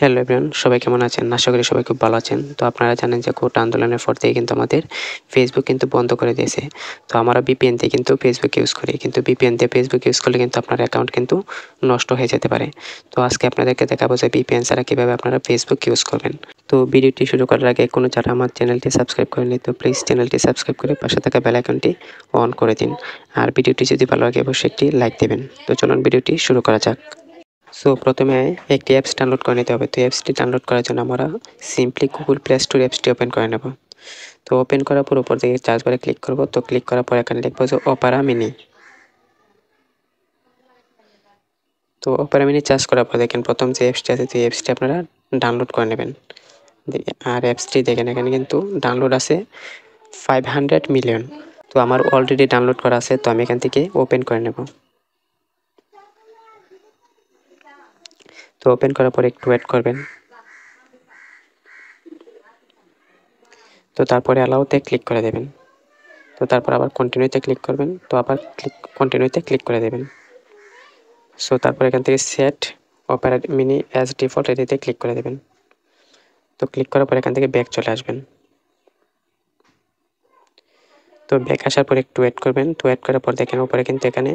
hello everyone সবাই কেমন আছেন আশা করি সবাই খুব ভালো আছেন তো আপনারা জানেন যে কোর্ট আন্দোলনের পর থেকে কিন্তু আমাদের ফেসবুক কিন্তু বন্ধ করে দিয়েছে তো আমরা বিপিএনতে কিন্তু ফেসবুক ইউজ করি কিন্তু বিপিএনতে ফেসবুক ইউজ করলে কিন্তু আপনার অ্যাকাউন্ট কিন্তু নষ্ট হয়ে যেতে পারে তো আজকে আপনাদেরকে দেখাবো যে বিপিএন ছাড়া কীভাবে আপনারা ফেসবুক ইউজ করবেন তো ভিডিওটি শুরু করার আগে কোনো যারা আমার চ্যানেলটি সাবস্ক্রাইব করেনি তো প্লিজ চ্যানেলটি সাবস্ক্রাইব করে পাশে থাকা আইকনটি অন করে দিন আর ভিডিওটি যদি ভালো লাগে অবশ্যই একটি লাইক দেবেন তো চলুন ভিডিওটি শুরু করা যাক সো প্রথমে একটি অ্যাপস ডাউনলোড করে নিতে হবে তো অ্যাপসটি ডাউনলোড করার জন্য আমরা সিম্পলি গুগল প্লে স্টোর অ্যাপসটি ওপেন করে নেব তো ওপেন করার পর উপর থেকে চার্জ করে ক্লিক করব তো ক্লিক করার পর এখানে লিখবো যে অপারা মিনি তো অপারা মিনি চার্জ করার পর দেখেন প্রথম যে অ্যাপসটি আছে সেই অ্যাপসটি আপনারা ডাউনলোড করে নেবেন আর অ্যাপসটি দেখেন এখানে কিন্তু ডাউনলোড আছে ফাইভ হান্ড্রেড মিলিয়ন তো আমার অলরেডি ডাউনলোড করা আছে তো আমি এখান থেকে ওপেন করে নেব তো ওপেন করার পরে একটু ওয়েট করবেন তো তারপরে অ্যালাউতে ক্লিক করে দেবেন তো তারপর আবার কন্টিনিউতে ক্লিক করবেন তো আবার ক্লিক কন্টিনিউতে ক্লিক করে দেবেন সো তারপর এখান থেকে set operate mini as default এটিতে ক্লিক করে দেবেন তো ক্লিক করার পর এখান থেকে ব্যাক চলে আসবেন তো ব্যাক আসার পর একটু ওয়েট করবেন তো ওয়েট করার পর দেখেন ওপরে কিন্তু এখানে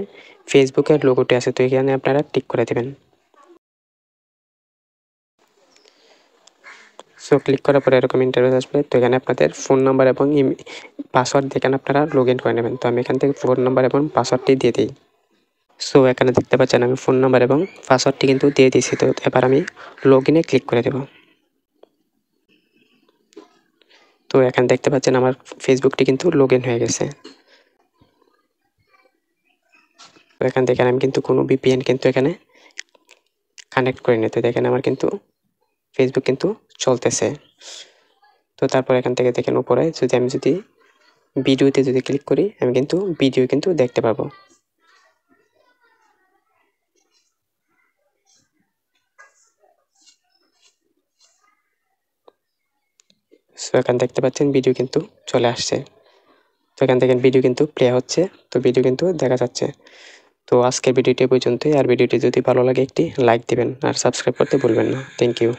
ফেসবুকের লোগোটি আছে তো এখানে আপনারা টিক করে দেবেন সো ক্লিক করার পরে এরকম ইন্টারভিউ আসবে তো এখানে আপনাদের ফোন নাম্বার এবং পাসওয়ার্ড এখানে আপনারা লগ ইন করে নেবেন তো আমি এখান থেকে ফোন নাম্বার এবং পাসওয়ার্ডটি দিয়ে দিই সো এখানে দেখতে পাচ্ছেন আমি ফোন নাম্বার এবং পাসওয়ার্ডটি কিন্তু দিয়ে দিয়েছি তো এবার আমি লগ ইনে ক্লিক করে দেব তো এখানে দেখতে পাচ্ছেন আমার ফেসবুকটি কিন্তু লগ ইন হয়ে গেছে তো এখান থেকে আমি কিন্তু কোনো বিপিএন কিন্তু এখানে কানেক্ট করিনি তো দেখেন আমার কিন্তু ফেসবুক কিন্তু চলতেছে তো তারপর এখান থেকে দেখেন উপরে যদি আমি যদি ভিডিওতে যদি ক্লিক করি আমি কিন্তু ভিডিও কিন্তু দেখতে পাবো সো এখানে দেখতে পাচ্ছেন ভিডিও কিন্তু চলে আসছে তো এখান থেকে ভিডিও কিন্তু প্লে হচ্ছে তো ভিডিও কিন্তু দেখা যাচ্ছে তো আজকে ভিডিওটি পর্যন্তই আর ভিডিওটি যদি ভালো লাগে একটি লাইক দিবেন আর সাবস্ক্রাইব করতে ভুলবেন না থ্যাংক ইউ